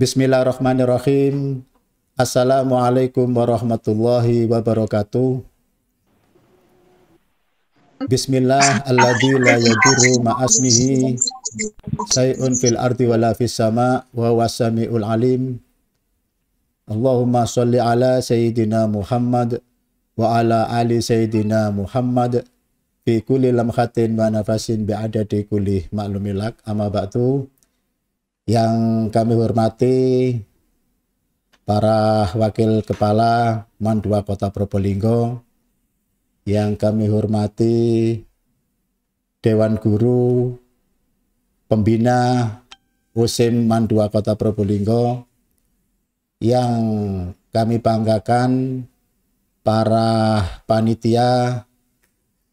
Bismillahirrahmanirrahim. Assalamualaikum warahmatullahi wabarakatuh. Bismillah alladzi la yadurru ma'asmihi say'un fil ardi wala fis sama wa huwa alim. Allahumma shalli ala sayyidina Muhammad wa ala ali sayyidina Muhammad fi kulli lamhatin wa nafasin bi'adadi kulli ma'lumilak amma ba'du. Yang kami hormati para wakil kepala Mandua Kota Probolinggo, yang kami hormati Dewan Guru, Pembina USIM Mandua Kota Probolinggo, yang kami banggakan para panitia,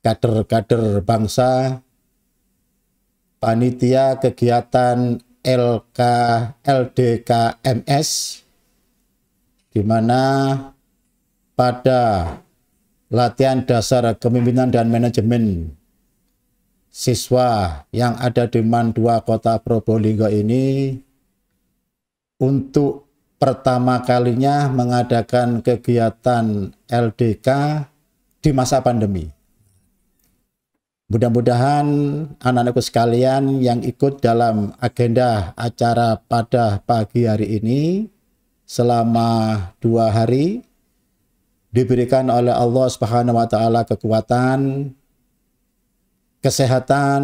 kader-kader bangsa, panitia kegiatan LK LDKMS di mana pada latihan dasar kepemimpinan dan manajemen siswa yang ada di Mandua Kota Probolinggo ini untuk pertama kalinya mengadakan kegiatan LDK di masa pandemi. Mudah-mudahan anak-anakku sekalian yang ikut dalam agenda acara pada pagi hari ini selama dua hari diberikan oleh Allah Subhanahu wa taala kekuatan, kesehatan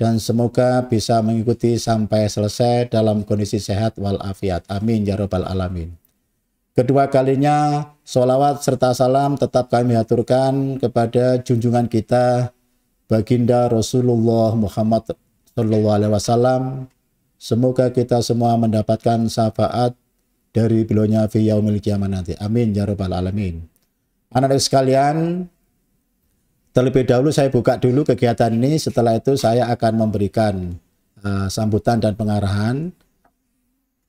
dan semoga bisa mengikuti sampai selesai dalam kondisi sehat walafiat. Amin ya rabbal alamin. Kedua kalinya sholawat serta salam tetap kami aturkan kepada junjungan kita baginda Rasulullah Muhammad SAW. Alaihi Wasallam. Semoga kita semua mendapatkan syafaat dari beliaunya fi yaumil kiamat nanti. Amin ya rabbal alamin. Anak-anak sekalian, terlebih dahulu saya buka dulu kegiatan ini. Setelah itu saya akan memberikan uh, sambutan dan pengarahan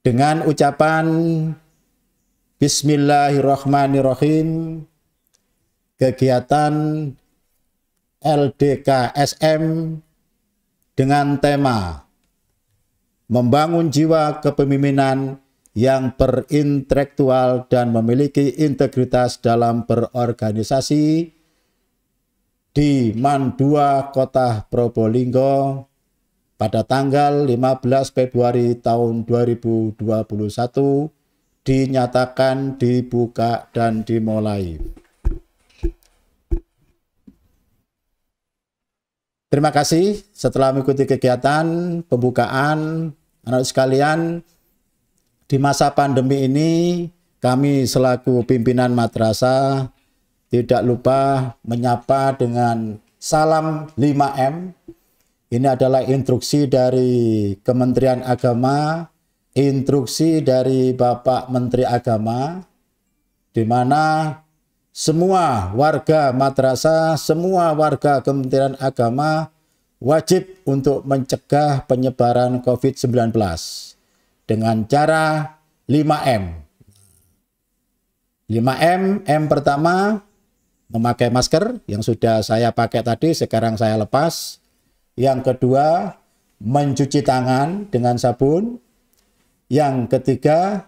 dengan ucapan Bismillahirrahmanirrahim. Kegiatan LDKSM dengan tema Membangun Jiwa Kepemimpinan yang berintelektual dan memiliki integritas dalam berorganisasi di Mandua Kota Probolinggo pada tanggal 15 Februari tahun 2021 dinyatakan dibuka dan dimulai. Terima kasih setelah mengikuti kegiatan pembukaan anak sekalian di masa pandemi ini kami selaku pimpinan madrasah tidak lupa menyapa dengan salam 5M. Ini adalah instruksi dari Kementerian Agama instruksi dari Bapak Menteri Agama di mana semua warga madrasah, semua warga Kementerian Agama wajib untuk mencegah penyebaran COVID-19 dengan cara 5M. 5M, M pertama memakai masker yang sudah saya pakai tadi, sekarang saya lepas. Yang kedua, mencuci tangan dengan sabun. Yang ketiga,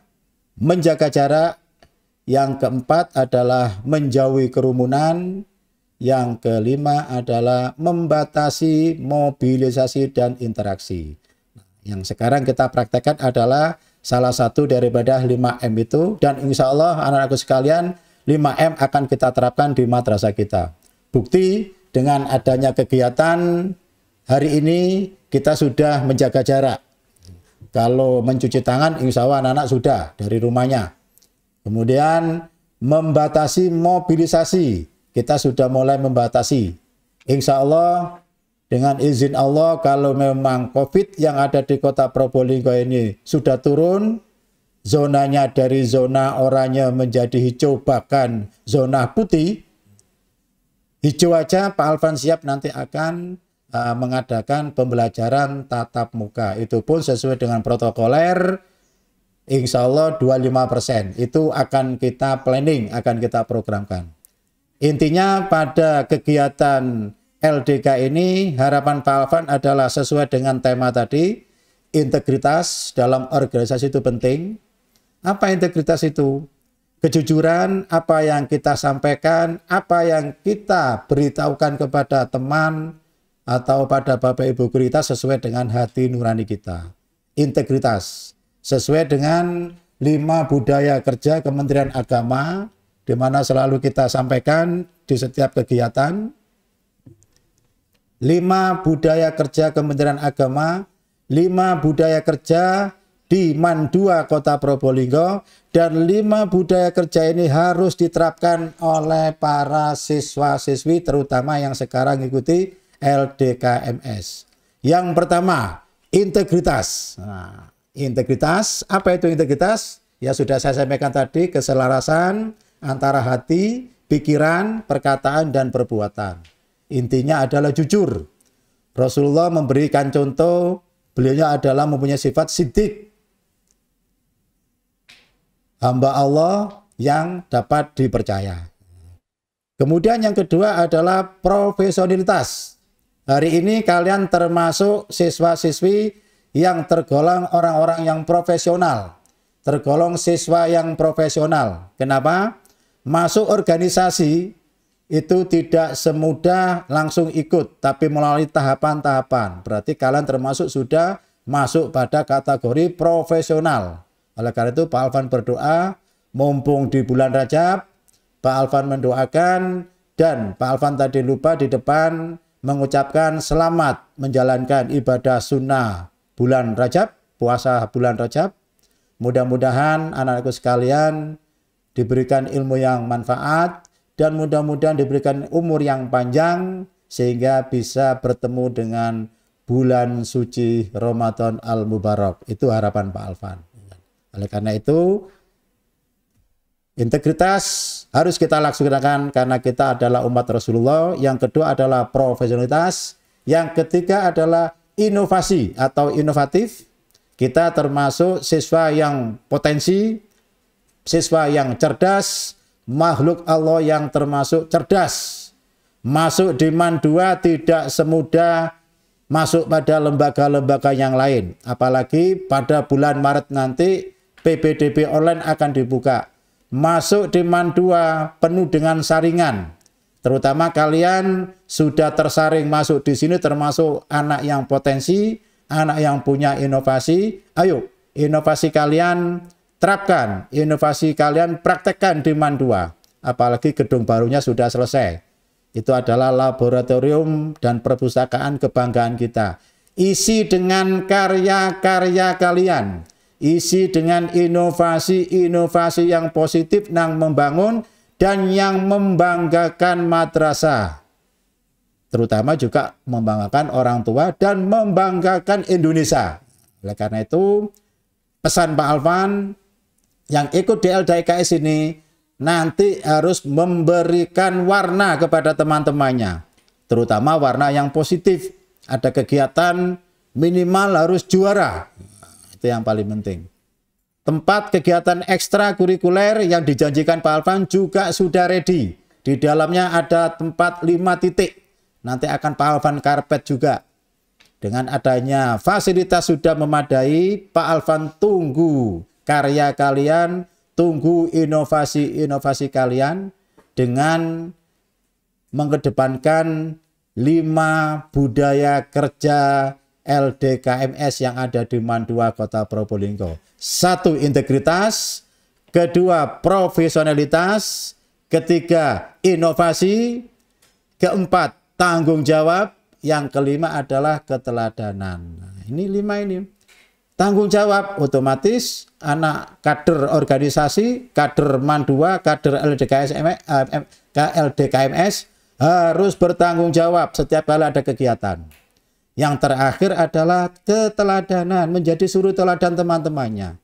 menjaga jarak. Yang keempat adalah menjauhi kerumunan. Yang kelima adalah membatasi mobilisasi dan interaksi. Yang sekarang kita praktekkan adalah salah satu daripada 5M itu. Dan insya Allah anak-anakku sekalian, 5M akan kita terapkan di madrasah kita. Bukti dengan adanya kegiatan hari ini kita sudah menjaga jarak kalau mencuci tangan, insya Allah anak-anak sudah dari rumahnya. Kemudian membatasi mobilisasi. Kita sudah mulai membatasi. Insya Allah dengan izin Allah kalau memang COVID yang ada di kota Probolinggo ini sudah turun, zonanya dari zona oranye menjadi hijau bahkan zona putih, hijau aja Pak Alvan siap nanti akan uh, mengadakan pembelajaran tatap muka. Itu pun sesuai dengan protokoler, insya Allah 25%. Itu akan kita planning, akan kita programkan. Intinya pada kegiatan LDK ini harapan Pak Alvan adalah sesuai dengan tema tadi, integritas dalam organisasi itu penting. Apa integritas itu? kejujuran apa yang kita sampaikan, apa yang kita beritahukan kepada teman, atau pada Bapak Ibu Guru kita sesuai dengan hati nurani kita. Integritas sesuai dengan lima budaya kerja Kementerian Agama di mana selalu kita sampaikan di setiap kegiatan. Lima budaya kerja Kementerian Agama, lima budaya kerja di Mandua Kota Probolinggo dan lima budaya kerja ini harus diterapkan oleh para siswa-siswi terutama yang sekarang ikuti LDKMS. Yang pertama, integritas. Nah, integritas, apa itu integritas? Ya sudah saya sampaikan tadi, keselarasan antara hati, pikiran, perkataan, dan perbuatan. Intinya adalah jujur. Rasulullah memberikan contoh, beliau adalah mempunyai sifat sidik. Hamba Allah yang dapat dipercaya. Kemudian yang kedua adalah profesionalitas. Hari ini kalian termasuk siswa-siswi yang tergolong orang-orang yang profesional. Tergolong siswa yang profesional. Kenapa? Masuk organisasi itu tidak semudah langsung ikut, tapi melalui tahapan-tahapan. Berarti kalian termasuk sudah masuk pada kategori profesional. Oleh karena itu Pak Alvan berdoa, mumpung di bulan Rajab, Pak Alvan mendoakan, dan Pak Alvan tadi lupa di depan mengucapkan selamat menjalankan ibadah sunnah bulan Rajab, puasa bulan Rajab. Mudah-mudahan anak-anakku sekalian diberikan ilmu yang manfaat dan mudah-mudahan diberikan umur yang panjang sehingga bisa bertemu dengan bulan suci Ramadan Al-Mubarak. Itu harapan Pak Alfan. Oleh karena itu, Integritas harus kita laksanakan karena kita adalah umat Rasulullah. Yang kedua adalah profesionalitas. Yang ketiga adalah inovasi atau inovatif. Kita termasuk siswa yang potensi, siswa yang cerdas, makhluk Allah yang termasuk cerdas. Masuk di Mandua tidak semudah masuk pada lembaga-lembaga yang lain. Apalagi pada bulan Maret nanti PPDB online akan dibuka masuk di mandua penuh dengan saringan. Terutama kalian sudah tersaring masuk di sini termasuk anak yang potensi, anak yang punya inovasi. Ayo, inovasi kalian terapkan, inovasi kalian praktekkan di mandua. Apalagi gedung barunya sudah selesai. Itu adalah laboratorium dan perpustakaan kebanggaan kita. Isi dengan karya-karya kalian isi dengan inovasi-inovasi yang positif yang membangun dan yang membanggakan madrasah. Terutama juga membanggakan orang tua dan membanggakan Indonesia. Oleh karena itu, pesan Pak Alvan yang ikut DL ini nanti harus memberikan warna kepada teman-temannya. Terutama warna yang positif. Ada kegiatan minimal harus juara. Itu yang paling penting. Tempat kegiatan ekstrakurikuler yang dijanjikan Pak Alvan juga sudah ready. Di dalamnya ada tempat 5 titik. Nanti akan Pak Alvan karpet juga. Dengan adanya fasilitas sudah memadai, Pak Alvan tunggu karya kalian, tunggu inovasi-inovasi kalian dengan mengedepankan lima budaya kerja LDKMS yang ada di Mandua Kota Probolinggo. Satu, integritas. Kedua, profesionalitas. Ketiga, inovasi. Keempat, tanggung jawab. Yang kelima adalah keteladanan. Nah, ini lima ini. Tanggung jawab otomatis anak kader organisasi, kader Mandua, kader LDKMS, LDKMS eh, eh, harus bertanggung jawab setiap kali ada kegiatan. Yang terakhir adalah keteladanan, menjadi suruh teladan teman-temannya.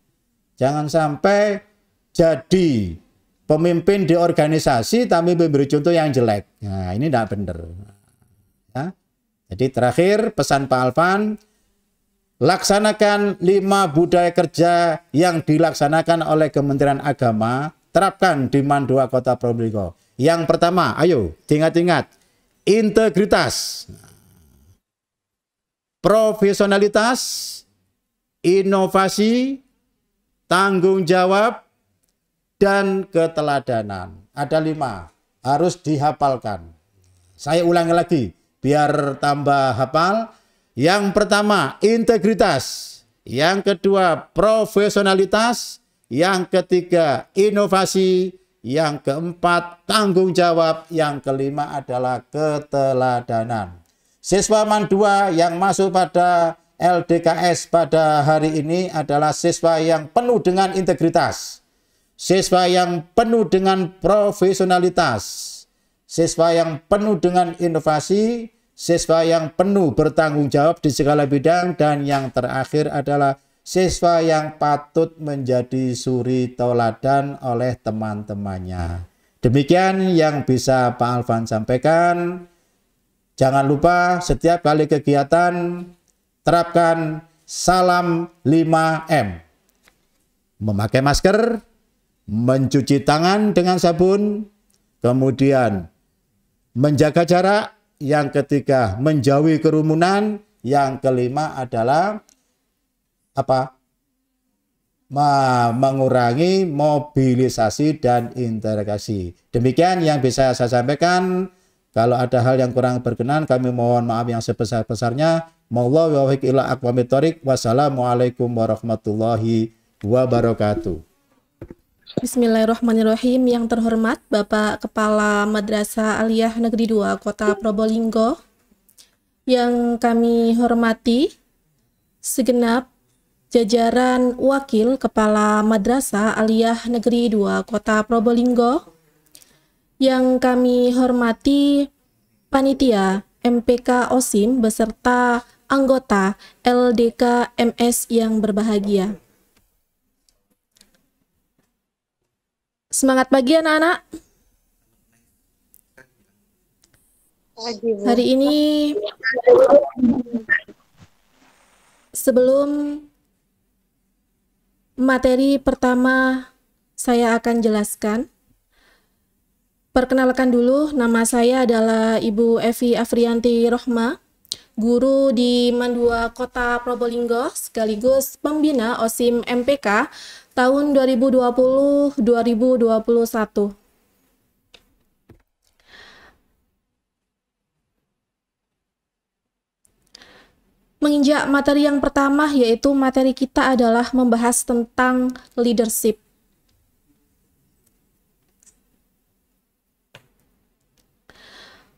Jangan sampai jadi pemimpin di organisasi tapi memberi contoh yang jelek. Nah, ini tidak benar. Ya. Jadi terakhir pesan Pak Alvan, laksanakan lima budaya kerja yang dilaksanakan oleh Kementerian Agama, terapkan di Mandua Kota Probolinggo. Yang pertama, ayo, ingat-ingat, integritas profesionalitas, inovasi, tanggung jawab, dan keteladanan. Ada lima, harus dihafalkan. Saya ulangi lagi, biar tambah hafal. Yang pertama, integritas. Yang kedua, profesionalitas. Yang ketiga, inovasi. Yang keempat, tanggung jawab. Yang kelima adalah keteladanan. Siswa Mandua yang masuk pada LDKS pada hari ini adalah siswa yang penuh dengan integritas, siswa yang penuh dengan profesionalitas, siswa yang penuh dengan inovasi, siswa yang penuh bertanggung jawab di segala bidang, dan yang terakhir adalah siswa yang patut menjadi suri tauladan oleh teman-temannya. Demikian yang bisa Pak Alvan sampaikan. Jangan lupa setiap kali kegiatan terapkan salam 5M. Memakai masker, mencuci tangan dengan sabun, kemudian menjaga jarak, yang ketiga menjauhi kerumunan, yang kelima adalah apa? mengurangi mobilisasi dan interaksi Demikian yang bisa saya sampaikan. Kalau ada hal yang kurang berkenan, kami mohon maaf yang sebesar-besarnya. Maulah wafiq ila akwamit Wassalamualaikum warahmatullahi wabarakatuh. Bismillahirrahmanirrahim. Yang terhormat Bapak Kepala Madrasah Aliyah Negeri 2 Kota Probolinggo. Yang kami hormati segenap jajaran wakil Kepala Madrasah Aliyah Negeri 2 Kota Probolinggo yang kami hormati panitia MPK OSIM beserta anggota LDK MS yang berbahagia. Semangat pagi anak-anak. Hari ini sebelum materi pertama saya akan jelaskan Perkenalkan dulu, nama saya adalah Ibu Evi Afrianti Rohma, guru di Mandua Kota Probolinggo sekaligus pembina OSIM MPK tahun 2020-2021. Menginjak materi yang pertama yaitu materi kita adalah membahas tentang leadership.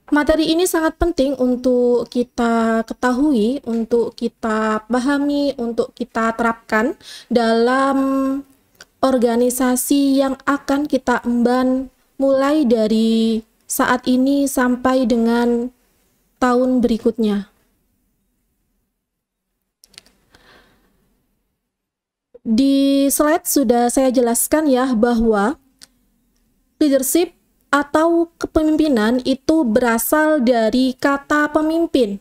Materi ini sangat penting untuk kita ketahui, untuk kita pahami, untuk kita terapkan dalam organisasi yang akan kita emban mulai dari saat ini sampai dengan tahun berikutnya. Di slide sudah saya jelaskan ya bahwa leadership atau kepemimpinan itu berasal dari kata pemimpin.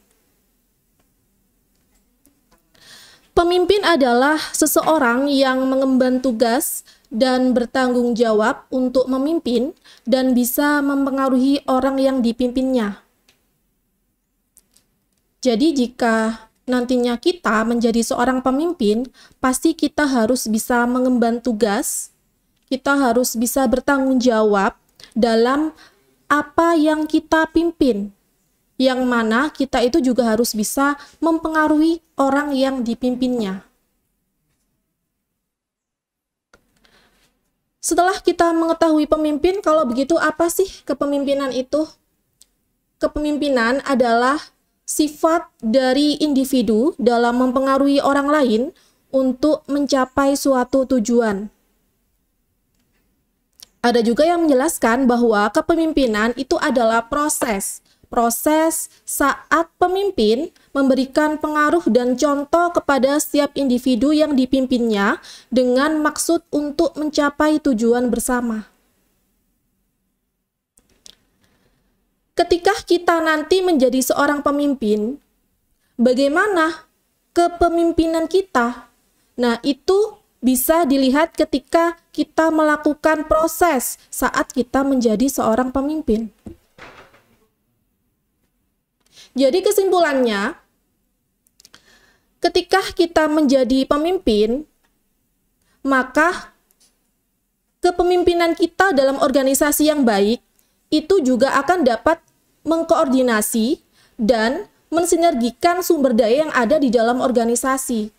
Pemimpin adalah seseorang yang mengemban tugas dan bertanggung jawab untuk memimpin dan bisa mempengaruhi orang yang dipimpinnya. Jadi jika nantinya kita menjadi seorang pemimpin, pasti kita harus bisa mengemban tugas, kita harus bisa bertanggung jawab dalam apa yang kita pimpin. Yang mana kita itu juga harus bisa mempengaruhi orang yang dipimpinnya. Setelah kita mengetahui pemimpin, kalau begitu apa sih kepemimpinan itu? Kepemimpinan adalah sifat dari individu dalam mempengaruhi orang lain untuk mencapai suatu tujuan. Ada juga yang menjelaskan bahwa kepemimpinan itu adalah proses. Proses saat pemimpin memberikan pengaruh dan contoh kepada setiap individu yang dipimpinnya dengan maksud untuk mencapai tujuan bersama. Ketika kita nanti menjadi seorang pemimpin, bagaimana kepemimpinan kita? Nah, itu bisa dilihat ketika kita melakukan proses saat kita menjadi seorang pemimpin. Jadi kesimpulannya, ketika kita menjadi pemimpin, maka kepemimpinan kita dalam organisasi yang baik itu juga akan dapat mengkoordinasi dan mensinergikan sumber daya yang ada di dalam organisasi.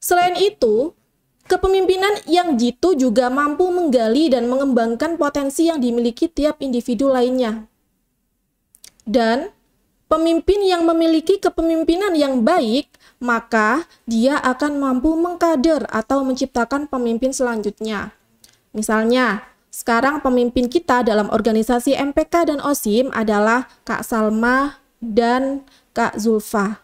Selain itu, kepemimpinan yang jitu juga mampu menggali dan mengembangkan potensi yang dimiliki tiap individu lainnya. Dan pemimpin yang memiliki kepemimpinan yang baik, maka dia akan mampu mengkader atau menciptakan pemimpin selanjutnya. Misalnya, sekarang pemimpin kita dalam organisasi MPK dan OSIM adalah Kak Salma dan Kak Zulfa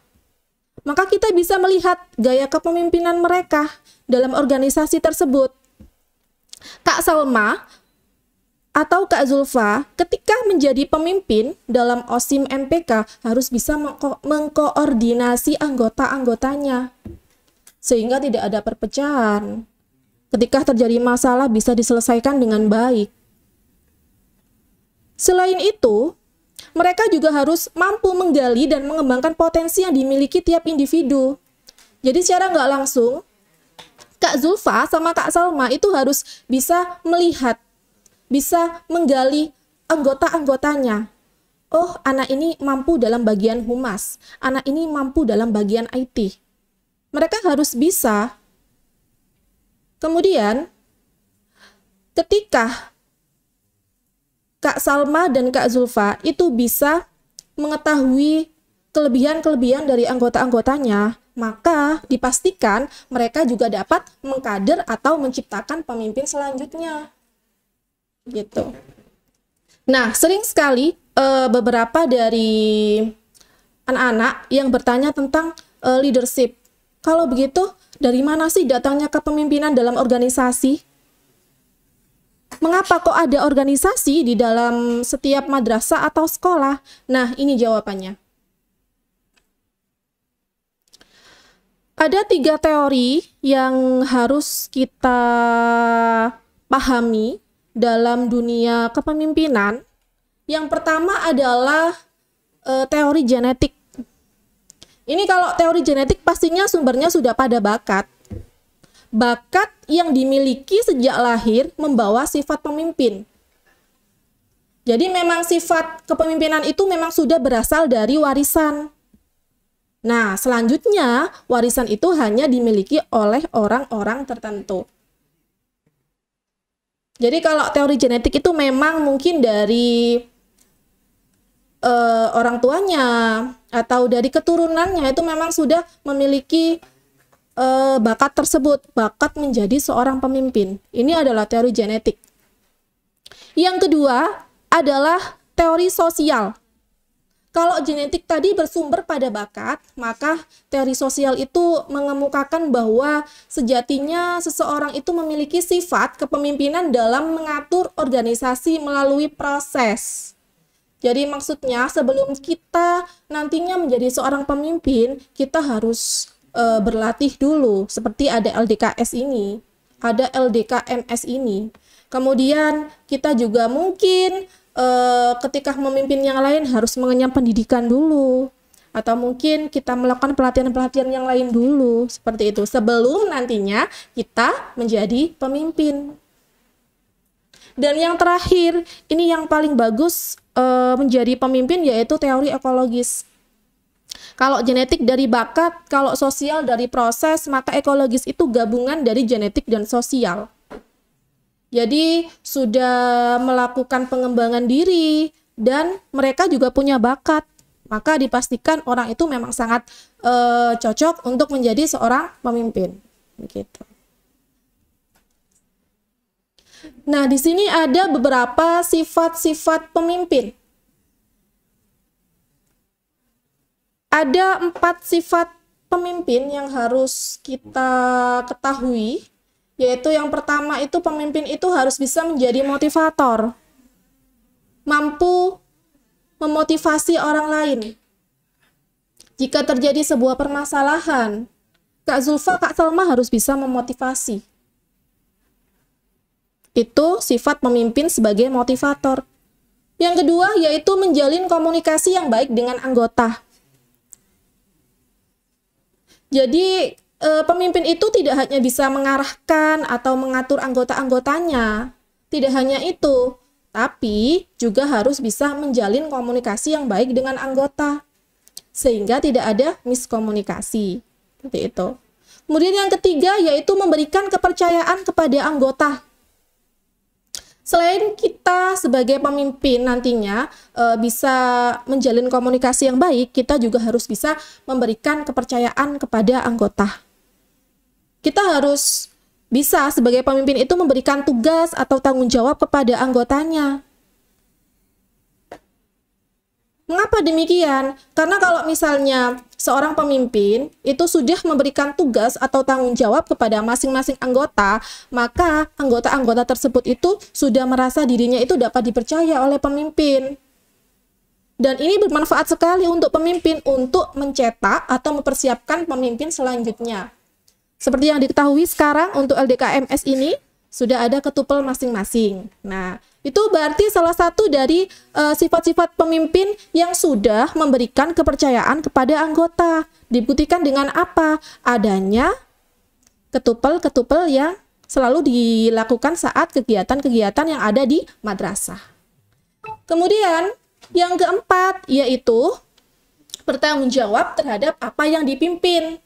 maka kita bisa melihat gaya kepemimpinan mereka dalam organisasi tersebut. Kak Salma atau Kak Zulfa ketika menjadi pemimpin dalam OSIM MPK harus bisa mengko mengkoordinasi anggota-anggotanya sehingga tidak ada perpecahan. Ketika terjadi masalah bisa diselesaikan dengan baik. Selain itu, mereka juga harus mampu menggali dan mengembangkan potensi yang dimiliki tiap individu. Jadi secara nggak langsung, Kak Zulfa sama Kak Salma itu harus bisa melihat, bisa menggali anggota-anggotanya. Oh, anak ini mampu dalam bagian humas, anak ini mampu dalam bagian IT. Mereka harus bisa. Kemudian, ketika Kak Salma dan Kak Zulfa itu bisa mengetahui kelebihan-kelebihan dari anggota-anggotanya, maka dipastikan mereka juga dapat mengkader atau menciptakan pemimpin selanjutnya. Gitu. Nah, sering sekali e, beberapa dari anak-anak yang bertanya tentang e, leadership. Kalau begitu, dari mana sih datangnya kepemimpinan dalam organisasi? Mengapa kok ada organisasi di dalam setiap madrasah atau sekolah? Nah, ini jawabannya. Ada tiga teori yang harus kita pahami dalam dunia kepemimpinan. Yang pertama adalah e, teori genetik. Ini kalau teori genetik pastinya sumbernya sudah pada bakat bakat yang dimiliki sejak lahir membawa sifat pemimpin. Jadi memang sifat kepemimpinan itu memang sudah berasal dari warisan. Nah, selanjutnya warisan itu hanya dimiliki oleh orang-orang tertentu. Jadi kalau teori genetik itu memang mungkin dari uh, orang tuanya atau dari keturunannya itu memang sudah memiliki uh, bakat tersebut, bakat menjadi seorang pemimpin. Ini adalah teori genetik. Yang kedua adalah teori sosial. Kalau genetik tadi bersumber pada bakat, maka teori sosial itu mengemukakan bahwa sejatinya seseorang itu memiliki sifat kepemimpinan dalam mengatur organisasi melalui proses. Jadi maksudnya sebelum kita nantinya menjadi seorang pemimpin, kita harus uh, berlatih dulu seperti ada LDKS ini, ada LDKMS ini. Kemudian kita juga mungkin uh, ketika memimpin yang lain harus mengenyam pendidikan dulu atau mungkin kita melakukan pelatihan-pelatihan yang lain dulu seperti itu sebelum nantinya kita menjadi pemimpin. Dan yang terakhir, ini yang paling bagus e, menjadi pemimpin yaitu teori ekologis. Kalau genetik dari bakat, kalau sosial dari proses, maka ekologis itu gabungan dari genetik dan sosial. Jadi sudah melakukan pengembangan diri dan mereka juga punya bakat. Maka dipastikan orang itu memang sangat e, cocok untuk menjadi seorang pemimpin. Begitu. Nah, di sini ada beberapa sifat-sifat pemimpin. ada empat sifat pemimpin yang harus kita ketahui yaitu yang pertama itu pemimpin itu harus bisa menjadi motivator mampu memotivasi orang lain jika terjadi sebuah permasalahan Kak Zulfa, Kak Salma harus bisa memotivasi itu sifat pemimpin sebagai motivator yang kedua yaitu menjalin komunikasi yang baik dengan anggota jadi e, pemimpin itu tidak hanya bisa mengarahkan atau mengatur anggota-anggotanya, tidak hanya itu, tapi juga harus bisa menjalin komunikasi yang baik dengan anggota sehingga tidak ada miskomunikasi. Seperti itu. Kemudian yang ketiga yaitu memberikan kepercayaan kepada anggota Selain kita sebagai pemimpin nantinya e, bisa menjalin komunikasi yang baik, kita juga harus bisa memberikan kepercayaan kepada anggota. Kita harus bisa sebagai pemimpin itu memberikan tugas atau tanggung jawab kepada anggotanya. Kenapa demikian? Karena kalau misalnya seorang pemimpin itu sudah memberikan tugas atau tanggung jawab kepada masing-masing anggota, maka anggota-anggota tersebut itu sudah merasa dirinya itu dapat dipercaya oleh pemimpin. Dan ini bermanfaat sekali untuk pemimpin untuk mencetak atau mempersiapkan pemimpin selanjutnya. Seperti yang diketahui sekarang untuk LDKMS ini sudah ada ketupel masing-masing. Nah, itu berarti salah satu dari eh, sifat-sifat uh, pemimpin yang sudah memberikan kepercayaan kepada anggota. Dibuktikan dengan apa? Adanya ketupel-ketupel yang selalu dilakukan saat kegiatan-kegiatan yang ada di madrasah. Kemudian yang keempat yaitu bertanggung jawab terhadap apa yang dipimpin.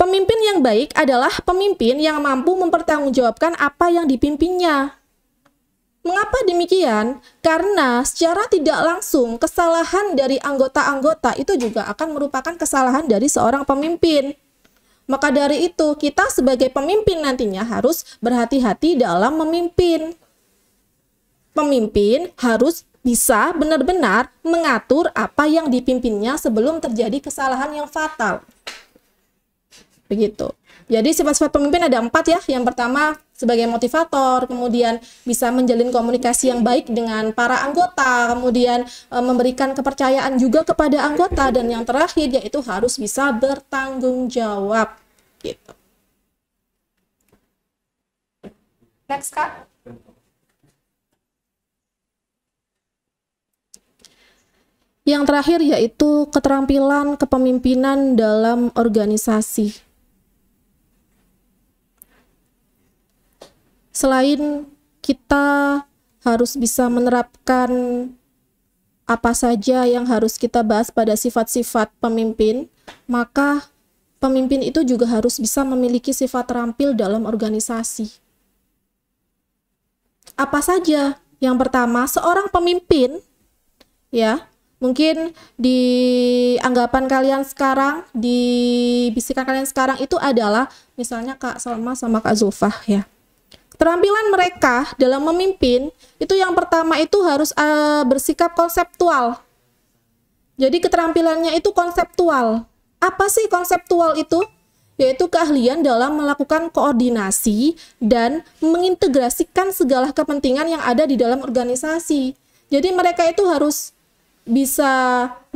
Pemimpin yang baik adalah pemimpin yang mampu mempertanggungjawabkan apa yang dipimpinnya. Mengapa demikian? Karena secara tidak langsung kesalahan dari anggota-anggota itu juga akan merupakan kesalahan dari seorang pemimpin. Maka dari itu, kita sebagai pemimpin nantinya harus berhati-hati dalam memimpin. Pemimpin harus bisa benar-benar mengatur apa yang dipimpinnya sebelum terjadi kesalahan yang fatal begitu. Jadi sifat-sifat pemimpin ada empat ya. Yang pertama sebagai motivator, kemudian bisa menjalin komunikasi yang baik dengan para anggota, kemudian e, memberikan kepercayaan juga kepada anggota, dan yang terakhir yaitu harus bisa bertanggung jawab. Gitu. Next kak. Yang terakhir yaitu keterampilan kepemimpinan dalam organisasi selain kita harus bisa menerapkan apa saja yang harus kita bahas pada sifat-sifat pemimpin, maka pemimpin itu juga harus bisa memiliki sifat terampil dalam organisasi. Apa saja? Yang pertama, seorang pemimpin ya, mungkin di anggapan kalian sekarang, di bisikan kalian sekarang itu adalah misalnya Kak Salma sama Kak Zulfah ya Keterampilan mereka dalam memimpin itu yang pertama itu harus uh, bersikap konseptual. Jadi keterampilannya itu konseptual. Apa sih konseptual itu? Yaitu keahlian dalam melakukan koordinasi dan mengintegrasikan segala kepentingan yang ada di dalam organisasi. Jadi mereka itu harus bisa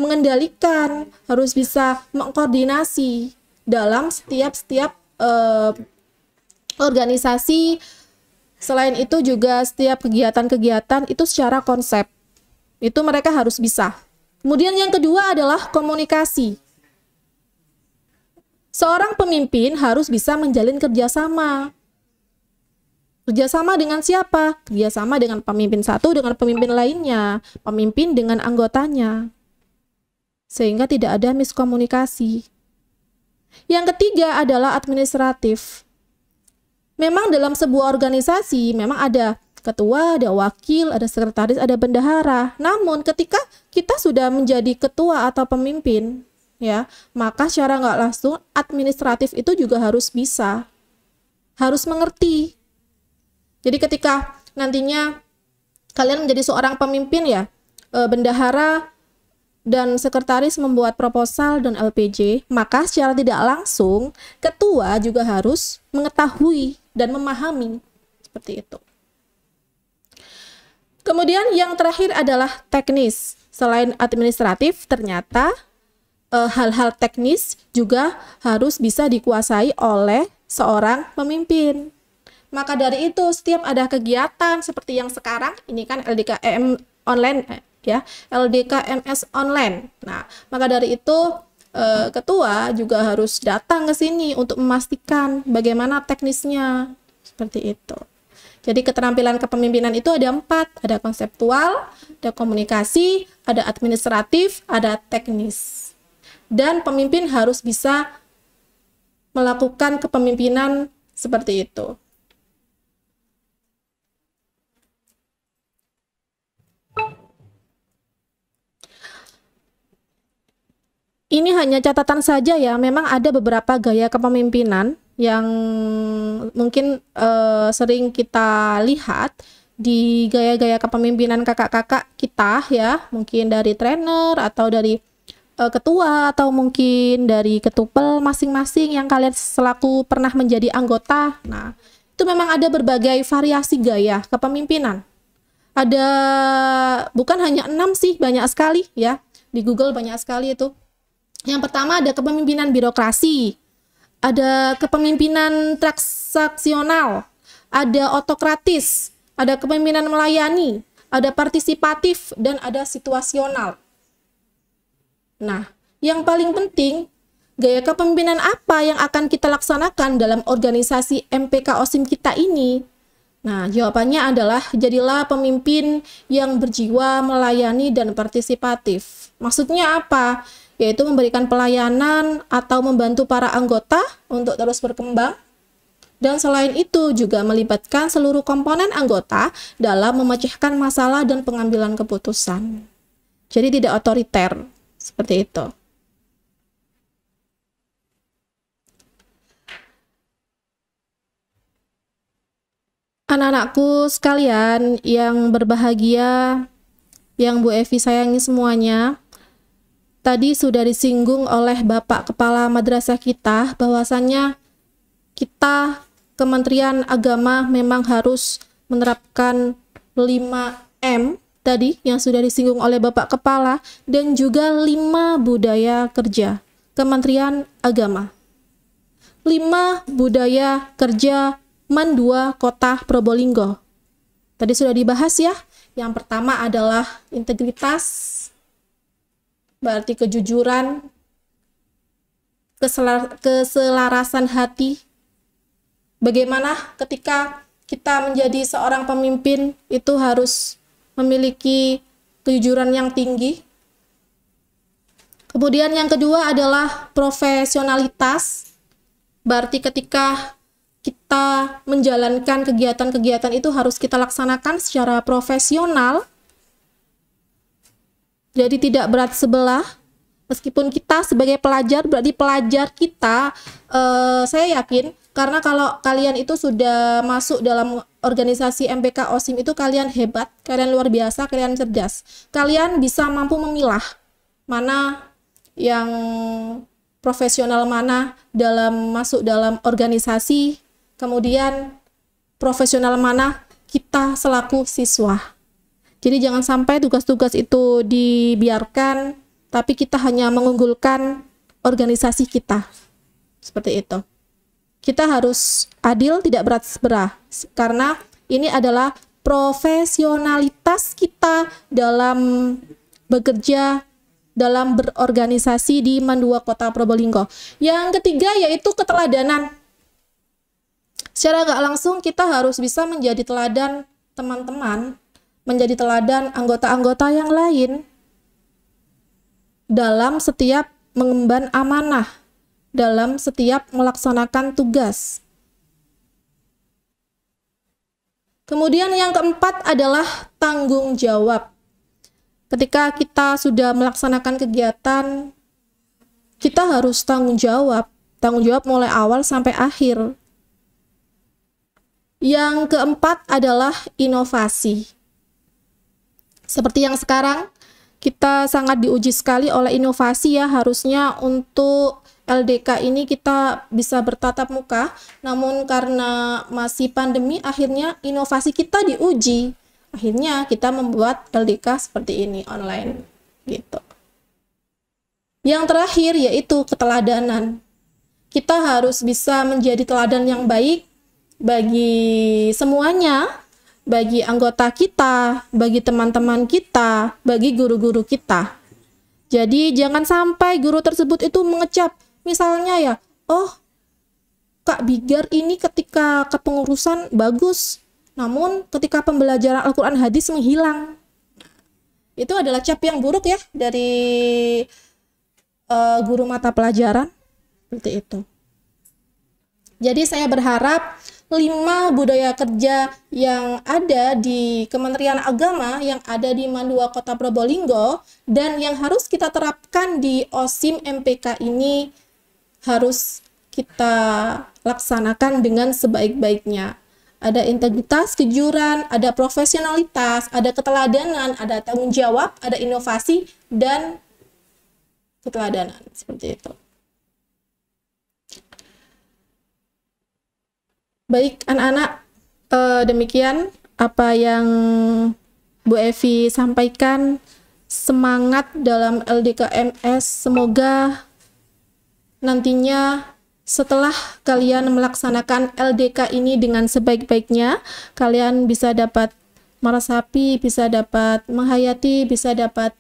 mengendalikan, harus bisa mengkoordinasi dalam setiap-setiap uh, organisasi Selain itu juga setiap kegiatan-kegiatan itu secara konsep. Itu mereka harus bisa. Kemudian yang kedua adalah komunikasi. Seorang pemimpin harus bisa menjalin kerjasama. Kerjasama dengan siapa? Kerjasama dengan pemimpin satu, dengan pemimpin lainnya, pemimpin dengan anggotanya. Sehingga tidak ada miskomunikasi. Yang ketiga adalah administratif memang dalam sebuah organisasi memang ada ketua, ada wakil, ada sekretaris, ada bendahara. Namun ketika kita sudah menjadi ketua atau pemimpin, ya, maka secara nggak langsung administratif itu juga harus bisa, harus mengerti. Jadi ketika nantinya kalian menjadi seorang pemimpin ya, eh, bendahara dan sekretaris membuat proposal dan LPJ, maka secara tidak langsung ketua juga harus mengetahui dan memahami seperti itu. Kemudian yang terakhir adalah teknis. Selain administratif, ternyata eh, hal-hal e, teknis juga harus bisa dikuasai oleh seorang pemimpin. Maka dari itu, setiap ada kegiatan seperti yang sekarang, ini kan LDKM online eh, ya LDKMS online. Nah, maka dari itu eh, ketua juga harus datang ke sini untuk memastikan bagaimana teknisnya seperti itu. Jadi keterampilan kepemimpinan itu ada empat, ada konseptual, ada komunikasi, ada administratif, ada teknis. Dan pemimpin harus bisa melakukan kepemimpinan seperti itu. ini hanya catatan saja ya. Memang ada beberapa gaya kepemimpinan yang mungkin uh, sering kita lihat di gaya-gaya kepemimpinan kakak-kakak kita ya, mungkin dari trainer atau dari uh, ketua atau mungkin dari ketupel masing-masing yang kalian selaku pernah menjadi anggota. Nah, itu memang ada berbagai variasi gaya kepemimpinan. Ada bukan hanya enam sih, banyak sekali ya. Di Google banyak sekali itu yang pertama ada kepemimpinan birokrasi, ada kepemimpinan transaksional, ada otokratis, ada kepemimpinan melayani, ada partisipatif, dan ada situasional. Nah, yang paling penting, gaya kepemimpinan apa yang akan kita laksanakan dalam organisasi MPK OSIM kita ini? Nah, jawabannya adalah jadilah pemimpin yang berjiwa melayani dan partisipatif. Maksudnya apa? yaitu memberikan pelayanan atau membantu para anggota untuk terus berkembang. Dan selain itu juga melibatkan seluruh komponen anggota dalam memecahkan masalah dan pengambilan keputusan. Jadi tidak otoriter, seperti itu. Anak-anakku sekalian yang berbahagia, yang Bu Evi sayangi semuanya, tadi sudah disinggung oleh Bapak Kepala Madrasah kita bahwasannya kita Kementerian Agama memang harus menerapkan 5M tadi yang sudah disinggung oleh Bapak Kepala dan juga 5 budaya kerja Kementerian Agama. 5 budaya kerja Mandua Kota Probolinggo. Tadi sudah dibahas ya. Yang pertama adalah integritas berarti kejujuran, keselar keselarasan hati. Bagaimana ketika kita menjadi seorang pemimpin itu harus memiliki kejujuran yang tinggi. Kemudian yang kedua adalah profesionalitas. Berarti ketika kita menjalankan kegiatan-kegiatan itu harus kita laksanakan secara profesional jadi tidak berat sebelah meskipun kita sebagai pelajar berarti pelajar kita uh, saya yakin karena kalau kalian itu sudah masuk dalam organisasi MPK OSIM itu kalian hebat kalian luar biasa kalian cerdas kalian bisa mampu memilah mana yang profesional mana dalam masuk dalam organisasi kemudian profesional mana kita selaku siswa jadi jangan sampai tugas-tugas itu dibiarkan, tapi kita hanya mengunggulkan organisasi kita. Seperti itu. Kita harus adil, tidak berat seberah. Karena ini adalah profesionalitas kita dalam bekerja dalam berorganisasi di Mandua Kota Probolinggo. Yang ketiga yaitu keteladanan. Secara nggak langsung kita harus bisa menjadi teladan teman-teman menjadi teladan anggota-anggota yang lain dalam setiap mengemban amanah, dalam setiap melaksanakan tugas. Kemudian yang keempat adalah tanggung jawab. Ketika kita sudah melaksanakan kegiatan, kita harus tanggung jawab. Tanggung jawab mulai awal sampai akhir. Yang keempat adalah inovasi. Seperti yang sekarang, kita sangat diuji sekali oleh inovasi ya, harusnya untuk LDK ini kita bisa bertatap muka, namun karena masih pandemi, akhirnya inovasi kita diuji. Akhirnya kita membuat LDK seperti ini online, gitu. Yang terakhir yaitu keteladanan. Kita harus bisa menjadi teladan yang baik bagi semuanya bagi anggota kita, bagi teman-teman kita, bagi guru-guru kita. Jadi jangan sampai guru tersebut itu mengecap, misalnya ya, oh Kak Bigar ini ketika kepengurusan bagus, namun ketika pembelajaran Al-Quran hadis menghilang. Itu adalah cap yang buruk ya dari uh, guru mata pelajaran, seperti itu. Jadi saya berharap lima budaya kerja yang ada di Kementerian Agama yang ada di Mandua Kota Probolinggo dan yang harus kita terapkan di OSIM MPK ini harus kita laksanakan dengan sebaik-baiknya. Ada integritas, kejujuran, ada profesionalitas, ada keteladanan, ada tanggung jawab, ada inovasi, dan keteladanan. Seperti itu. Baik anak-anak, uh, demikian apa yang Bu Evi sampaikan. Semangat dalam LDKMS. Semoga nantinya setelah kalian melaksanakan LDK ini dengan sebaik-baiknya, kalian bisa dapat merasapi, bisa dapat menghayati, bisa dapat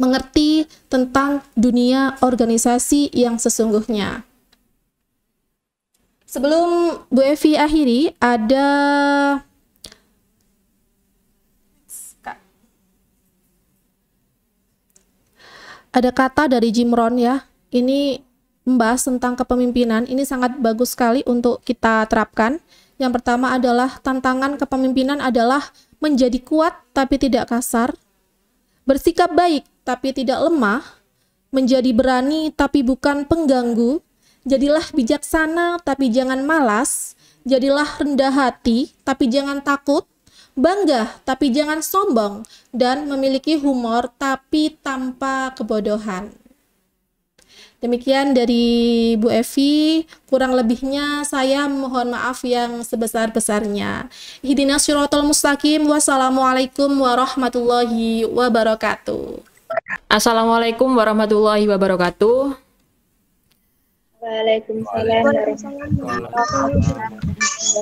mengerti tentang dunia organisasi yang sesungguhnya. Sebelum Bu Evi akhiri, ada ada kata dari Jim Rohn ya. Ini membahas tentang kepemimpinan. Ini sangat bagus sekali untuk kita terapkan. Yang pertama adalah tantangan kepemimpinan adalah menjadi kuat tapi tidak kasar, bersikap baik tapi tidak lemah, menjadi berani tapi bukan pengganggu, Jadilah bijaksana tapi jangan malas, jadilah rendah hati tapi jangan takut, bangga tapi jangan sombong, dan memiliki humor tapi tanpa kebodohan. Demikian dari Bu Evi, kurang lebihnya saya mohon maaf yang sebesar-besarnya. Hidina syurotol mustaqim, wassalamualaikum warahmatullahi wabarakatuh. Assalamualaikum warahmatullahi wabarakatuh.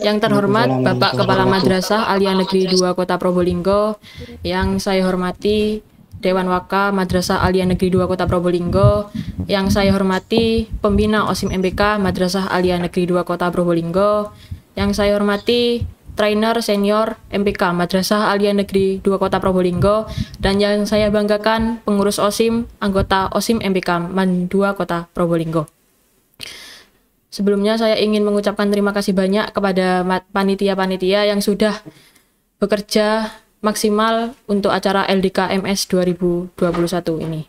Yang terhormat Bapak Kepala Madrasah Alia Negeri 2 Kota Probolinggo, yang saya hormati Dewan Waka Madrasah Alia Negeri 2 Kota Probolinggo, yang saya hormati Pembina OSIM MBK Madrasah Alia Negeri 2 Kota Probolinggo, yang saya hormati trainer senior MPK Madrasah Alia Negeri 2 Kota Probolinggo dan yang saya banggakan pengurus OSIM anggota OSIM MPK Man 2 Kota Probolinggo. Sebelumnya saya ingin mengucapkan terima kasih banyak kepada panitia-panitia yang sudah bekerja maksimal untuk acara LDK MS 2021 ini.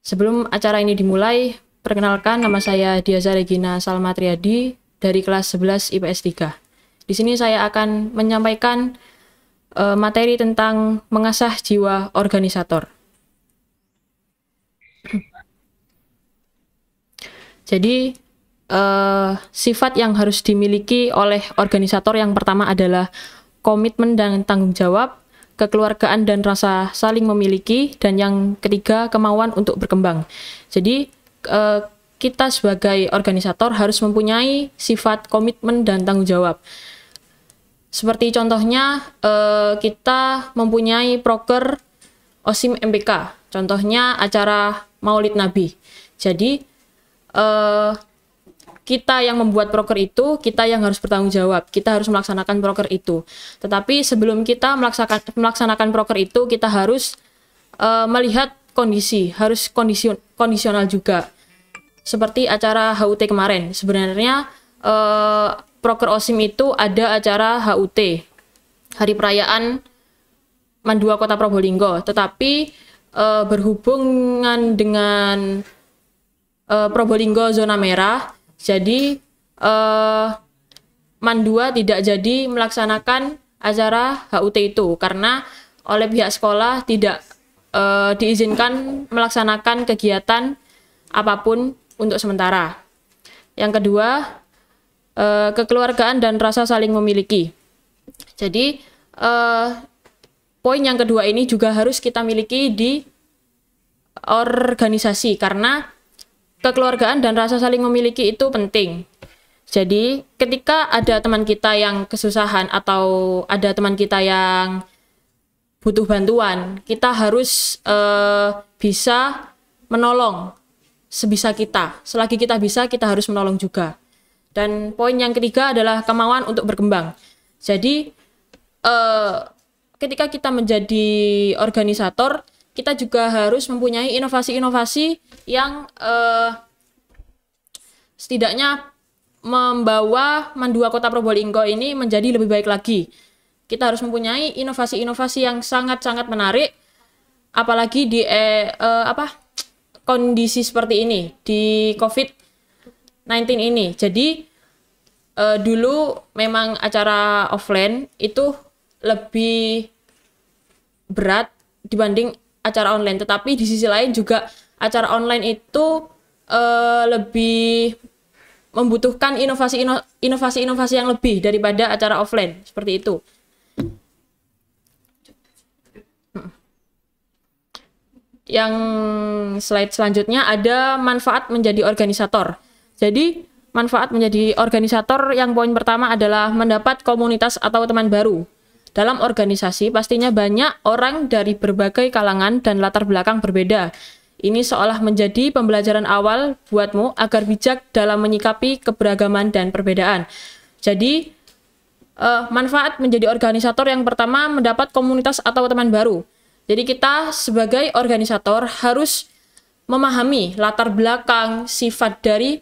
Sebelum acara ini dimulai, perkenalkan nama saya Diaza Regina Salmatriadi dari kelas 11 IPS 3. Di sini saya akan menyampaikan uh, materi tentang mengasah jiwa organisator. Jadi, uh, sifat yang harus dimiliki oleh organisator yang pertama adalah komitmen dan tanggung jawab, kekeluargaan dan rasa saling memiliki, dan yang ketiga kemauan untuk berkembang. Jadi uh, kita sebagai organisator harus mempunyai sifat komitmen dan tanggung jawab. Seperti contohnya uh, kita mempunyai proker OSIM MPK, contohnya acara Maulid Nabi. Jadi uh, kita yang membuat broker itu, kita yang harus bertanggung jawab, kita harus melaksanakan broker itu. Tetapi sebelum kita melaksanakan melaksanakan broker itu, kita harus uh, melihat kondisi, harus kondisi kondisional juga. Seperti acara HUT kemarin, sebenarnya uh, broker OSIM itu ada acara HUT, Hari Perayaan Mandua Kota Probolinggo, tetapi uh, berhubungan dengan uh, Probolinggo zona merah jadi eh, Mandua tidak jadi melaksanakan acara HUT itu karena oleh pihak sekolah tidak eh, diizinkan melaksanakan kegiatan apapun untuk sementara. Yang kedua, eh, kekeluargaan dan rasa saling memiliki. Jadi eh, poin yang kedua ini juga harus kita miliki di organisasi karena kekeluargaan dan rasa saling memiliki itu penting. Jadi ketika ada teman kita yang kesusahan atau ada teman kita yang butuh bantuan, kita harus uh, bisa menolong sebisa kita. Selagi kita bisa, kita harus menolong juga. Dan poin yang ketiga adalah kemauan untuk berkembang. Jadi uh, ketika kita menjadi organisator, kita juga harus mempunyai inovasi-inovasi yang uh, setidaknya membawa mendua Kota Probolinggo ini menjadi lebih baik lagi. Kita harus mempunyai inovasi-inovasi yang sangat-sangat menarik, apalagi di eh, eh, apa kondisi seperti ini di COVID-19 ini. Jadi eh, dulu memang acara offline itu lebih berat dibanding acara online, tetapi di sisi lain juga acara online itu uh, lebih membutuhkan inovasi inovasi inovasi yang lebih daripada acara offline seperti itu. Yang slide selanjutnya ada manfaat menjadi organisator. Jadi manfaat menjadi organisator yang poin pertama adalah mendapat komunitas atau teman baru. Dalam organisasi pastinya banyak orang dari berbagai kalangan dan latar belakang berbeda ini seolah menjadi pembelajaran awal buatmu agar bijak dalam menyikapi keberagaman dan perbedaan. Jadi, uh, manfaat menjadi organisator yang pertama mendapat komunitas atau teman baru. Jadi kita sebagai organisator harus memahami latar belakang sifat dari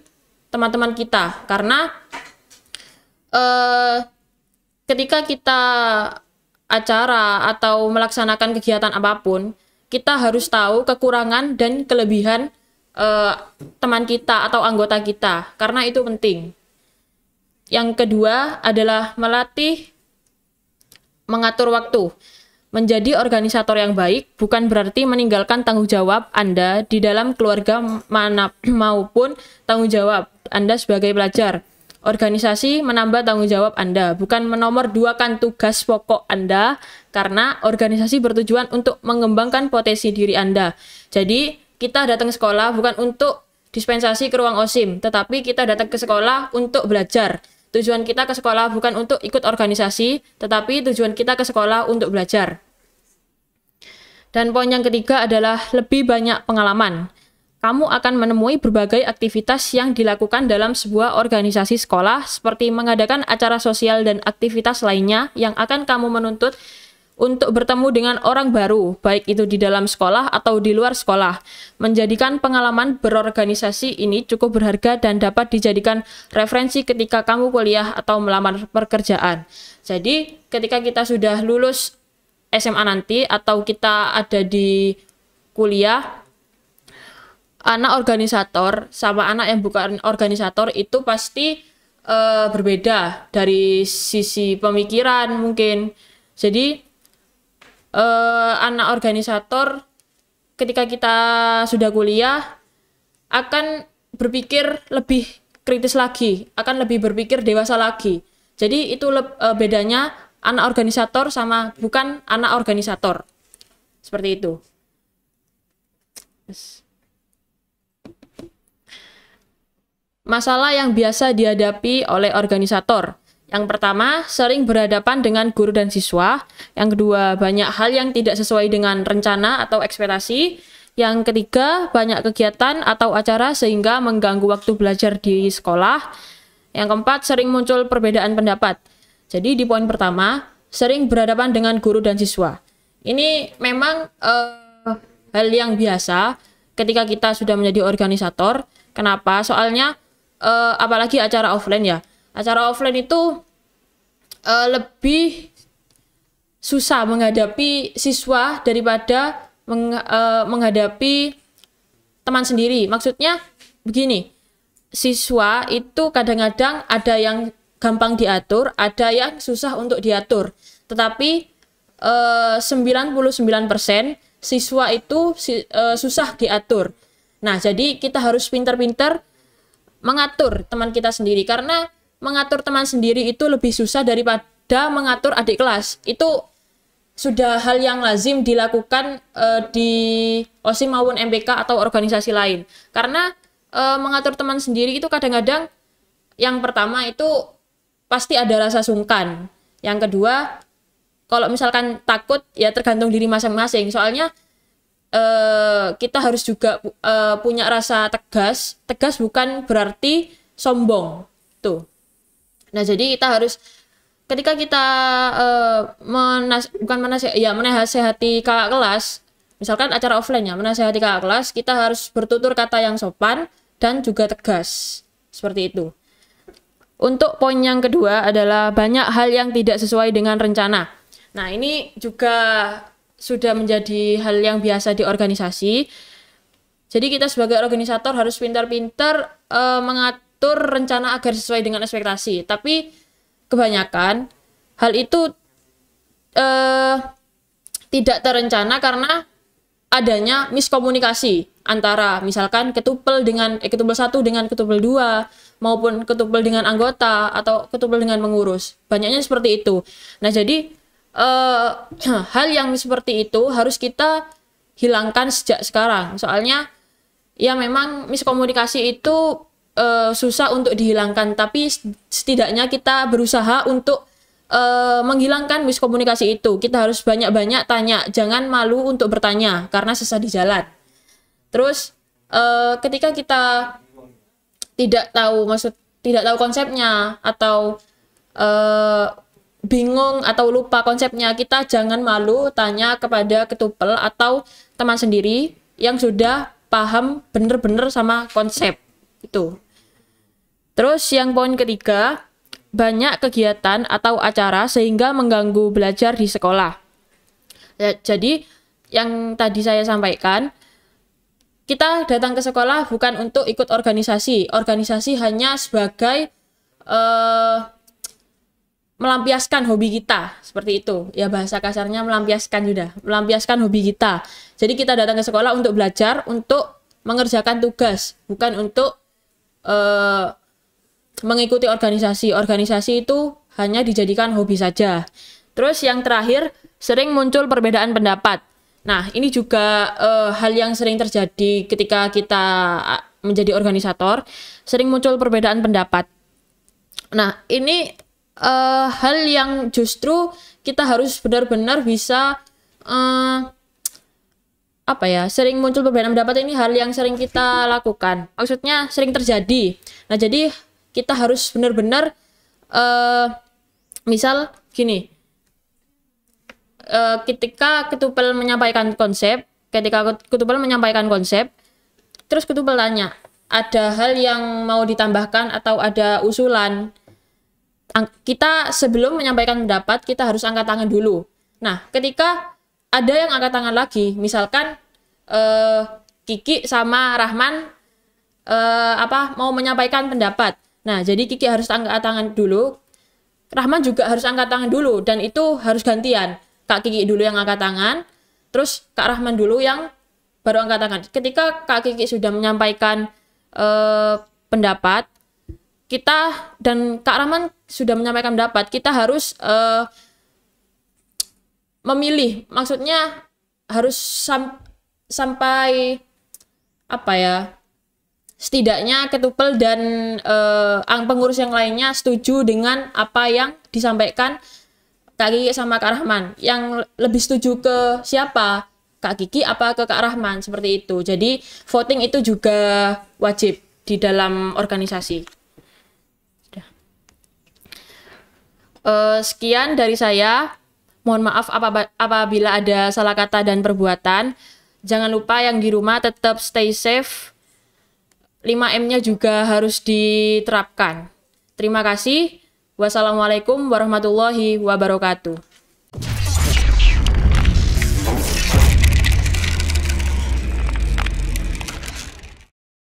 teman-teman kita karena uh, ketika kita acara atau melaksanakan kegiatan apapun kita harus tahu kekurangan dan kelebihan uh, teman kita atau anggota kita karena itu penting. Yang kedua adalah melatih mengatur waktu. Menjadi organisator yang baik bukan berarti meninggalkan tanggung jawab Anda di dalam keluarga mana maupun tanggung jawab Anda sebagai pelajar. Organisasi menambah tanggung jawab Anda, bukan menomor duakan tugas pokok Anda, karena organisasi bertujuan untuk mengembangkan potensi diri Anda. Jadi, kita datang ke sekolah bukan untuk dispensasi ke ruang OSIM, tetapi kita datang ke sekolah untuk belajar. Tujuan kita ke sekolah bukan untuk ikut organisasi, tetapi tujuan kita ke sekolah untuk belajar. Dan poin yang ketiga adalah lebih banyak pengalaman kamu akan menemui berbagai aktivitas yang dilakukan dalam sebuah organisasi sekolah, seperti mengadakan acara sosial dan aktivitas lainnya yang akan kamu menuntut untuk bertemu dengan orang baru, baik itu di dalam sekolah atau di luar sekolah. Menjadikan pengalaman berorganisasi ini cukup berharga dan dapat dijadikan referensi ketika kamu kuliah atau melamar pekerjaan. Jadi, ketika kita sudah lulus SMA nanti atau kita ada di kuliah, anak organisator sama anak yang bukan organisator itu pasti uh, berbeda dari sisi pemikiran mungkin. Jadi uh, anak organisator ketika kita sudah kuliah akan berpikir lebih kritis lagi, akan lebih berpikir dewasa lagi. Jadi itu uh, bedanya anak organisator sama bukan anak organisator. Seperti itu. Yes. Masalah yang biasa dihadapi oleh organisator. Yang pertama, sering berhadapan dengan guru dan siswa. Yang kedua, banyak hal yang tidak sesuai dengan rencana atau ekspektasi. Yang ketiga, banyak kegiatan atau acara sehingga mengganggu waktu belajar di sekolah. Yang keempat, sering muncul perbedaan pendapat. Jadi di poin pertama, sering berhadapan dengan guru dan siswa. Ini memang uh, hal yang biasa ketika kita sudah menjadi organisator. Kenapa? Soalnya uh, apalagi acara offline ya acara offline itu uh, lebih susah menghadapi siswa daripada meng, uh, menghadapi teman sendiri maksudnya begini siswa itu kadang-kadang ada yang gampang diatur ada yang susah untuk diatur tetapi uh, 99% siswa itu uh, susah diatur. Nah, jadi kita harus pintar-pintar mengatur teman kita sendiri karena mengatur teman sendiri itu lebih susah daripada mengatur adik kelas. Itu sudah hal yang lazim dilakukan uh, di OSIM maupun MPK atau organisasi lain. Karena uh, mengatur teman sendiri itu kadang-kadang yang pertama itu pasti ada rasa sungkan. Yang kedua, kalau misalkan takut ya tergantung diri masing-masing. Soalnya uh, kita harus juga uh, punya rasa tegas. Tegas bukan berarti sombong. Tuh. Nah, jadi kita harus ketika kita uh, menas bukan menasehati, ya menasehati kakak kelas, misalkan acara offline ya, menasehati kakak kelas, kita harus bertutur kata yang sopan dan juga tegas. Seperti itu. Untuk poin yang kedua adalah banyak hal yang tidak sesuai dengan rencana. Nah, ini juga sudah menjadi hal yang biasa di organisasi. Jadi kita sebagai organisator harus pintar-pintar uh, mengatur rencana agar sesuai dengan ekspektasi. Tapi kebanyakan hal itu uh, tidak terencana karena adanya miskomunikasi antara misalkan ketupel dengan eh, ketupel satu dengan ketupel dua maupun ketupel dengan anggota atau ketupel dengan mengurus banyaknya seperti itu nah jadi uh, hal yang seperti itu harus kita hilangkan sejak sekarang. Soalnya ya memang miskomunikasi itu uh, susah untuk dihilangkan, tapi setidaknya kita berusaha untuk uh, menghilangkan miskomunikasi itu. Kita harus banyak-banyak tanya, jangan malu untuk bertanya karena sesah di jalan. Terus uh, ketika kita tidak tahu maksud tidak tahu konsepnya atau uh, bingung atau lupa konsepnya, kita jangan malu tanya kepada ketupel atau teman sendiri yang sudah paham bener-bener sama konsep itu. Terus yang poin ketiga, banyak kegiatan atau acara sehingga mengganggu belajar di sekolah. Ya, jadi yang tadi saya sampaikan, kita datang ke sekolah bukan untuk ikut organisasi. Organisasi hanya sebagai uh, melampiaskan hobi kita seperti itu ya bahasa kasarnya melampiaskan sudah melampiaskan hobi kita jadi kita datang ke sekolah untuk belajar untuk mengerjakan tugas bukan untuk uh, mengikuti organisasi organisasi itu hanya dijadikan hobi saja terus yang terakhir sering muncul perbedaan pendapat nah ini juga uh, hal yang sering terjadi ketika kita menjadi organisator sering muncul perbedaan pendapat nah ini uh, hal yang justru kita harus benar-benar bisa uh, apa ya sering muncul perbedaan pendapat ini hal yang sering kita lakukan maksudnya sering terjadi nah jadi kita harus benar-benar uh, misal gini uh, ketika ketupel menyampaikan konsep ketika ketupel menyampaikan konsep terus ketupel tanya ada hal yang mau ditambahkan atau ada usulan kita sebelum menyampaikan pendapat kita harus angkat tangan dulu. Nah, ketika ada yang angkat tangan lagi, misalkan eh, Kiki sama Rahman eh, apa mau menyampaikan pendapat. Nah, jadi Kiki harus angkat tangan dulu. Rahman juga harus angkat tangan dulu dan itu harus gantian. Kak Kiki dulu yang angkat tangan, terus Kak Rahman dulu yang baru angkat tangan. Ketika Kak Kiki sudah menyampaikan eh, pendapat, kita dan Kak Rahman sudah menyampaikan pendapat, kita harus uh, memilih. Maksudnya harus sam sampai apa ya? Setidaknya Ketupel dan uh, pengurus yang lainnya setuju dengan apa yang disampaikan Kak Kiki sama Kak Rahman. Yang lebih setuju ke siapa? Kak Kiki apa ke Kak Rahman seperti itu. Jadi voting itu juga wajib di dalam organisasi. uh, sekian dari saya. Mohon maaf apabila ada salah kata dan perbuatan. Jangan lupa yang di rumah tetap stay safe. 5M-nya juga harus diterapkan. Terima kasih. Wassalamualaikum warahmatullahi wabarakatuh.